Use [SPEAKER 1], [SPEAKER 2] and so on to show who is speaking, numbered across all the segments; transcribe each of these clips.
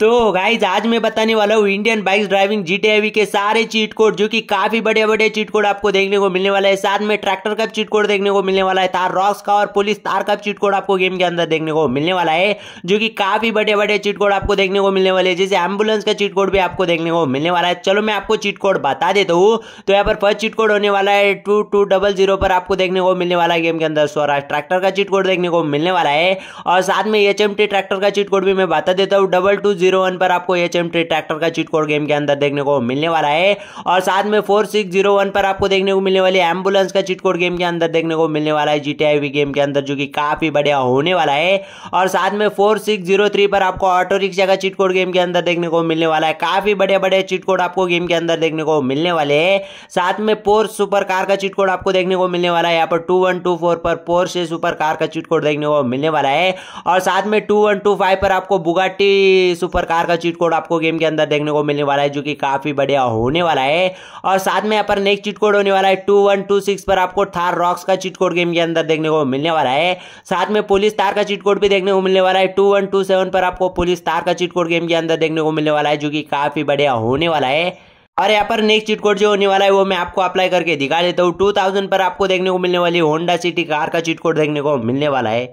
[SPEAKER 1] तो गाइज आज मैं बताने वाला हूँ इंडियन बाइक्स ड्राइविंग जीटीआईवी के सारे चीट कोड जो कि काफी बड़े बड़े चीट कोड आपको देखने को मिलने वाला है साथ में ट्रैक्टर का चीट कोड देखने को मिलने वाला है तार रॉक्स का और पुलिस तार का चीट कोड आपको गेम के अंदर देखने को मिलने वाला है जो कि काफी बड़े बड़े चीट कोड आपको देखने को मिलने वाले जैसे एम्बुलेंस का चीट कोड भी आपको देखने को मिलने वाला है चलो मैं आपको चीट कोड बता देता हूँ तो यहाँ पर फर्स्ट चीट कोड होने वाला है टू टू डबल जीरो पर आपको देखने को मिलने वाला है गेम के अंदर स्वराज ट्रैक्टर का चीट कोड देखने को मिलने वाला है और साथ में एच ट्रैक्टर का चीट कोड भी मैं बता देता हूँ डबल टू जीरो वन पर आपको एच एम ट्री ट्रैक्टर का चीट कोड गेम के अंदर देखने को मिलने वाला है और साथ में फोर सिक्स जीरो वन पर आपको देखने को मिलने वाली एम्बुलेंस का चीट कोड गेम के अंदर देखने को मिलने वाला है जी गेम के अंदर जो कि काफी बढ़िया होने वाला है और साथ में फोर सिक्स जीरो थ्री पर आपको ऑटो रिक्शा का चीट कोड गेम के अंदर देखने को मिलने वाला है काफी बड़े बड़े चीट कोड आपको गेम के अंदर देखने को मिलने वाले है साथ में पोर्स सुपर कार का चीट कोड आपको देखने को मिलने वाला है यहाँ पर टू वन टू फोर पर पोर्स से सुपर कार का चीट कोड देखने को मिलने वाला है और साथ में टू वन टू फाइव पर आपको बुगाटी सुपर प्रकार का चीट कोड आपको गेम के अंदर देखने को मिलने वाला है जो कि काफ़ी बढ़िया होने वाला है और साथ में यहाँ पर नेक्स्ट चीट कोड होने वाला है टू वन टू सिक्स पर आपको थार रॉक्स का चीट कोड गेम के अंदर देखने को मिलने वाला है साथ में पुलिस तार का चीट कोड भी देखने को मिलने वाला है टू वन टू सेवन पर आपको पुलिस तार का चीट कोड गेम के अंदर देखने को मिलने वाला है जो कि काफ़ी बढ़िया होने वाला है और यहाँ पर नेक्स्ट चीट कोड जो होने वाला है वो मैं आपको अप्लाई करके दिखा देता हूँ टू थाउजेंड पर आपको देखने को मिलने वाली होंडा सिटी कार का चीट कोड देखने को मिलने वाला है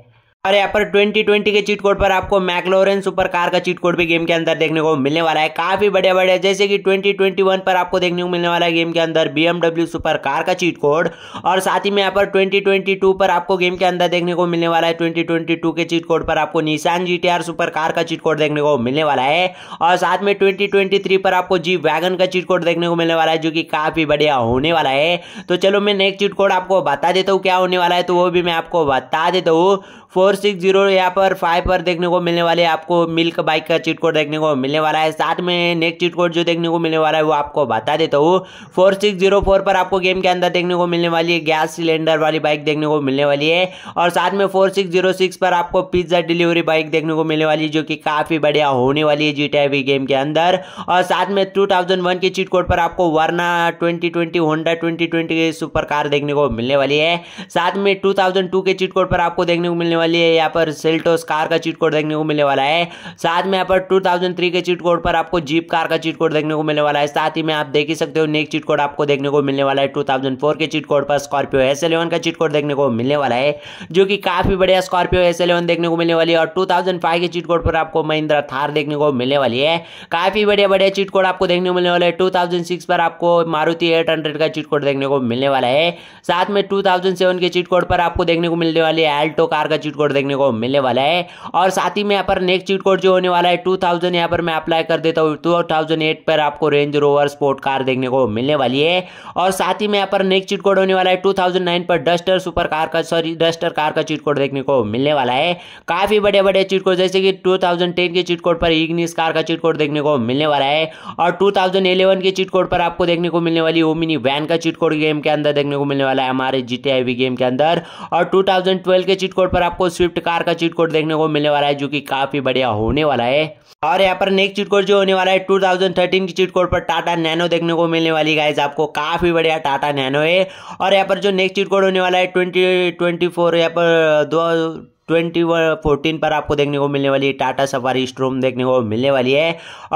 [SPEAKER 1] और यहाँ पर 2020 के चीट कोड पर आपको मैकलोरेन सुपर कार का चीट कोड भी गेम के अंदर देखने को मिलने वाला है काफी बढ़िया बढ़िया जैसे कि 2021 पर आपको देखने को मिलने वाला है गेम के अंदर बीएमडब्ल्यू सुपर कार का चीट कोड और साथ ही में यहाँ पर 2022 पर आपको गेम के अंदर देखने को मिलने वाला है ट्वेंटी के चीट कोड पर आपको निशान जी सुपर कार का चीट कोड देखने को मिलने वाला है और साथ में ट्वेंटी पर आपको जी वैगन का चीट कोड देखने को मिलने वाला है जो कि काफी बढ़िया होने वाला है तो चलो मैं नेक्स्ट चीट कोड आपको बता देता हूँ क्या होने वाला है तो वो भी मैं आपको बता देता हूँ फोर सिक्स जीरो यहाँ पर फाइव पर देखने को मिलने वाले आपको मिल्क बाइक का चीट कोड देखने को मिलने वाला है साथ में नेक्स्ट चीट कोड जो देखने को मिलने वाला है वो आपको बता देता हूँ फोर सिक्स जीरो फोर पर आपको गेम के अंदर देखने को मिलने वाली है गैस सिलेंडर वाली बाइक देखने को मिलने वाली है और साथ में फोर सिक्स जीरो सिक्स पर आपको पिज्ज़ा डिलीवरी बाइक देखने को मिलने वाली है जो कि काफ़ी बढ़िया होने वाली है जी टी गेम के अंदर और साथ में टू थाउजेंड वन के चीट कोड पर आपको Verna twenty twenty Honda twenty twenty super car देखने को मिलने वाली है साथ में टू थाउजेंड टू के चीट कोड पर आपको देखने को मिलने वाली है यहाँ पर सेल्टोस कार का चीट कोड देखने को मिलने वाला है साथ में यहाँ पर 2003 के चीट कोड पर आपको जीप कार का चीट कोड देखने को मिलने वाला है साथ ही में आप देख ही सकते हो नेक चीट कोड आपको देखने को मिलने वाला है 2004 के चीट कोड पर स्कॉर्पियो एस एलेवन का चीट कोड देखने को मिलने वाला है जो कि काफी बढ़िया स्कॉर्पियो एस एलेवन देखने को मिलने वाली है और टू के चीट कोड पर आपको महिंद्रा थार देखने को मिलने वाली है काफी बढ़िया बढ़िया चीट कोड आपको देखने को मिलने वाला है टू पर आपको मारुति एट का चीट कोड देखने को मिलने वाला है साथ में टू के चीट कोड पर आपको देखने को मिलने वाली है एल्टो कार का चीट कोड देखने को मिलने वाला है और साथ ही में यहाँ पर नेक्स्ट चीट कोड जो होने वाला है टू थाउजेंड यहाँ पर मैं अप्लाई कर देता हूँ टू थाउजेंड एट पर आपको रेंज रोवर स्पोर्ट कार देखने को मिलने वाली है और साथ ही में यहाँ पर नेक्स्ट चीट कोड होने वाला है टू थाउजेंड नाइन पर डस्टर सुपर कार का सॉरी डस्टर कार का चीट कोड देखने को मिलने वाला है काफी बड़े बड़े चीट कोड जैसे कि टू थाउजेंड टेन के चीट कोड पर इग्निस कार का चीट कोड देखने को मिलने वाला है और टू थाउजेंड इलेवन के चीट कोड पर आपको देखने को मिलने वाली ओमिनी वैन का चीट कोड गेम के अंदर देखने को मिलने वाला है हमारे जीटीआईवी गेम के अंदर और टू थाउजेंड ट्वेल्व के चीट कोड पर आपको आपको स्विफ्ट कार का चीट कोड देखने को मिलने वाला है जो कि काफी बढ़िया होने वाला है और यहाँ पर नेक्स्ट चीट कोड जो होने वाला है 2013 की चीट कोड पर टाटा नैनो देखने को मिलने वाली गाइज आपको काफी बढ़िया टाटा नैनो है और यहाँ पर जो नेक्स्ट चीट कोड होने वाला है ट्वेंटी ट्वेंटी फोर यहाँ पर दो ट्वेंटी फोर्टीन पर आपको देखने को मिलने वाली है टाटा सफारी स्ट्रोम देखने को मिलने वाली है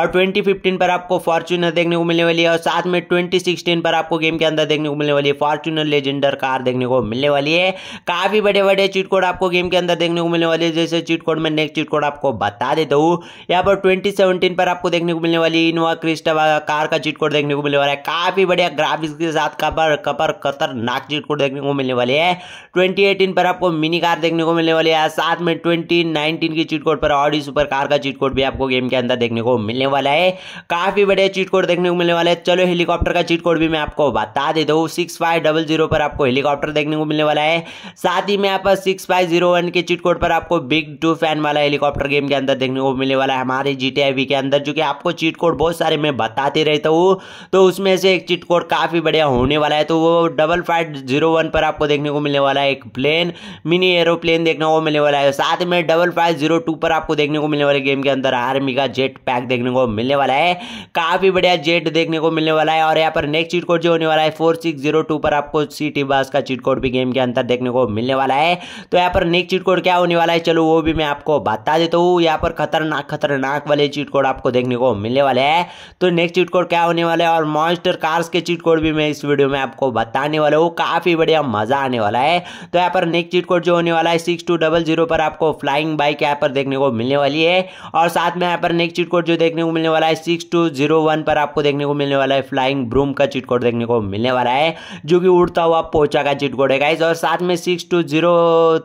[SPEAKER 1] और ट्वेंटी फिफ्टीन पर आपको फॉर्चुनर देखने को मिलने वाली है और साथ में ट्वेंटी सिक्सटीन पर आपको गेम के अंदर देखने को मिलने वाली है फॉर्चुनर लेजेंडर कार देखने को मिलने वाली है काफ़ी बड़े बड़े चीट कोड आपको गेम के अंदर देखने को मिलने वाली है जैसे चीट कोड में नेक्स्ट चीट कोड आपको बता देता हूँ यहाँ पर ट्वेंटी सेवनटीन पर आपको देखने को मिलने वाली इनोवा क्रिस्टा कार का चीट कोड देखने को मिलने वाला है काफ़ी बढ़िया ग्राफिक्स के साथ कपर कपर खतरनाक चीट कोड देखने को मिलने वाली है ट्वेंटी एटीन पर आपको मिनी कार देखने को मिलने वाली है है साथ में ट्वेंटी नाइनटीन की चीट कोड पर और सुपर कार का चीट कोड भी आपको गेम के अंदर देखने को मिलने वाला है काफी बड़े चीट कोड देखने को मिलने वाला है चलो हेलीकॉप्टर का चीट कोड भी मैं आपको बता दे हूँ सिक्स फाइव डबल जीरो पर आपको हेलीकॉप्टर देखने को मिलने वाला है साथ ही में यहाँ पर सिक्स फाइव जीरो वन के चीट कोड पर आपको बिग टू फैन वाला हेलीकॉप्टर गेम के अंदर देखने को मिलने वाला है हमारे जी के अंदर जो कि आपको चीट कोड बहुत सारे मैं बताते रहता हूँ तो उसमें से एक चीट कोड काफी बढ़िया होने वाला है तो वो डबल फाइव जीरो वन पर आपको देखने को मिलने वाला है एक प्लेन मिनी एरोप्लेन देखने को मिले मिलने वाला है साथ में डबल फाइव जीरो टू पर आपको देखने को मिलने वाले गेम के अंदर आर्मी का जेट पैक देखने को मिलने वाला है काफ़ी बढ़िया जेट देखने को मिलने वाला है और यहाँ पर नेक्स्ट चीट कोड जो होने वाला है फोर सिक्स जीरो टू पर आपको सी टी बास का चीट कोड भी गेम के अंदर देखने को मिलने वाला है तो यहाँ पर नेक्स्ट चीट कोड क्या होने वाला है चलो वो भी मैं आपको बता देता हूँ यहाँ पर खतरनाक खतरनाक वाले चीट कोड आपको देखने को मिलने वाले है तो नेक्स्ट चीट कोड क्या होने वाला है और मॉन्स्टर कार्स के चीट कोड भी मैं इस वीडियो में आपको बताने वाला हूँ काफ़ी बढ़िया मजा आने वाला है तो यहाँ पर नेक्स्ट चीट कोड जो होने वाला है सिक्स टू डबल जीरो पर आपको फ्लाइंग बाइक यहाँ पर देखने को मिलने वाली है और साथ में यहाँ पर नेक्स्ट चीट कोड जो देखने को मिलने वाला है सिक्स टू जीरो वन पर आपको देखने को मिलने वाला है फ्लाइंग ब्रूम का चीट कोड देखने को मिलने वाला है जो कि उड़ता हुआ पोचा का चीट कोड है गाइज और साथ में six two zero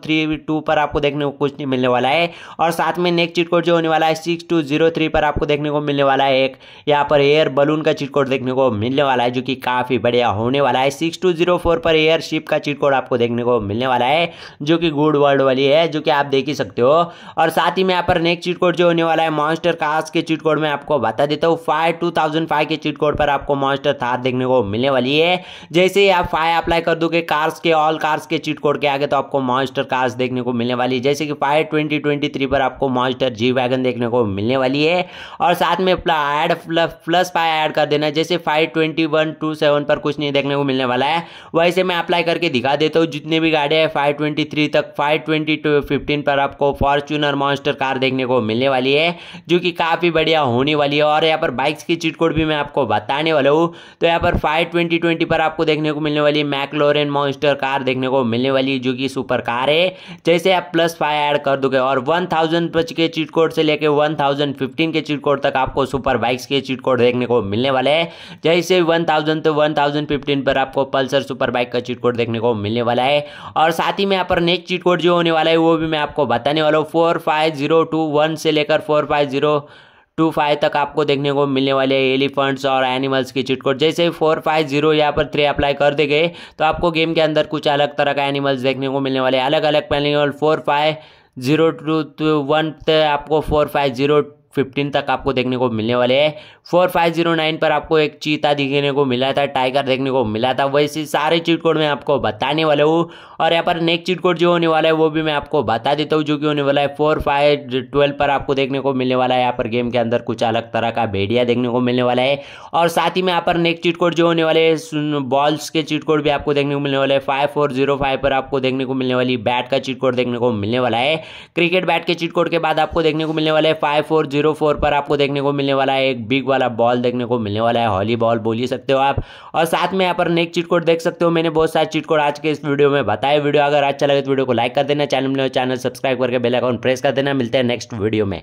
[SPEAKER 1] three two पर आपको देखने को कुछ नहीं मिलने वाला है और साथ में नेक्स्ट चीट कोड जो होने वाला है सिक्स टू जीरो थ्री पर आपको देखने को मिलने वाला है एक यहाँ पर एयर बलून का चीट कोड देखने को मिलने वाला है जो कि काफ़ी बढ़िया होने वाला है सिक्स टू जीरो फोर पर एयर शिप का चीट कोड आपको देखने को मिलने वाला है जो कि गुड वर्ल्ड वाली है है जो कि आप देख ही सकते हो और साथ ही मैं यहाँ पर नेक्स्ट चीट कोड जो होने वाला है मॉन्स्टर कास्ट के चीट कोड में आपको बता देता हूँ फाइव टू थाउजेंड फाइव के चीट कोड पर आपको मॉन्स्टर थार देखने को मिलने वाली है जैसे ही आप फाइव अप्लाई कर दोगे कार्स के ऑल कार्स के चीट कोड के आगे तो आपको मॉन्स्टर कार्स देखने को मिलने वाली है जैसे कि फाइव ट्वेंटी पर आपको मॉन्स्टर जी वैगन देखने को मिलने वाली है और साथ में अपना एड प्लस फाइव ऐड कर देना जैसे five twenty one two seven पर कुछ नहीं देखने को मिलने वाला है वैसे मैं अप्लाई करके दिखा देता हूँ जितने भी गाड़ियाँ है फाइव ट्वेंटी थ्री तक फाइव ट्वेंटी फिफ्टीन पर आपको फॉर्चूनर मॉन्स्टर कार देखने को मिलने वाली है जो कि काफ़ी बढ़िया होने वाली है और यहाँ पर बाइक्स की चीट कोड भी मैं आपको बताने वाला हूँ तो यहाँ पर फाइव ट्वेंटी ट्वेंटी पर आपको देखने को मिलने वाली मैकलोरेन मॉन्स्टर कार देखने को मिलने वाली जो कि सुपर कार है जैसे आप प्लस फाइव ऐड कर दोगे और वन थाउजेंड के चीट कोड से लेकर वन थाउजेंड फिफ्टीन के चीट कोड तक आपको सुपर बाइक्स के चीट कोड देखने को मिलने वाले हैं जैसे one thousand to one thousand fifteen पर आपको पल्सर सुपर बाइक का चीट कोड देखने को मिलने वाला है और साथ ही में यहाँ पर नेक्स्ट चीट कोड जो होने वाला है वो भी मैं आपको बताने वाला हूँ four five zero two one से लेकर four five zero two five तक आपको देखने को मिलने वाले एलिफेंट्स और एनिमल्स की चिटकोट जैसे ही फोर फाइव जीरो यहाँ पर थ्री अप्लाई कर दे गए तो आपको गेम के अंदर कुछ अलग तरह का एनिमल्स देखने को मिलने वाले अलग अलग animal four five zero two one आपको फोर फाइव जीरो फिफ्टीन तक आपको देखने को मिलने वाले हैं फोर फाइव जीरो नाइन पर आपको एक चीता देखने को मिला था टाइगर देखने को मिला था वैसे सारे चीट कोड मैं आपको बताने वाला हूँ और यहाँ पर नेक्स्ट चीट कोड जो होने वाला है वो भी मैं आपको बता देता हूँ जो कि होने वाला है फोर फाइव ट्वेल्व पर आपको देखने को मिलने वाला है यहाँ पर गेम के अंदर कुछ अलग तरह का भेड़िया देखने को मिलने वाला है और साथ ही में यहाँ पर नेक्स्ट चीट कोड जो होने वाले बॉल्स के चीट कोड भी आपको देखने को मिलने वाले फाइव फोर जीरो फाइव पर आपको देखने को मिलने वाली बैट का चीट कोड देखने को मिलने वाला है क्रिकेट बैट के चीट कोड के बाद आपको देखने को मिलने वाला है five four zero zero four पर आपको देखने को मिलने वाला है एक बिग वाला बॉल देखने को मिलने वाला है हॉली बॉल बोल ही सकते हो आप और साथ में यहाँ पर नेक्स्ट चिट कोड देख सकते हो मैंने बहुत सारे चिट कोड आज के इस वीडियो में बताया वीडियो अगर अच्छा लगे तो वीडियो को लाइक कर देना चैनल में चैनल सब्सक्राइब करके बेलाइकॉन प्रेस कर देना मिलते हैं नेक्स्ट वीडियो में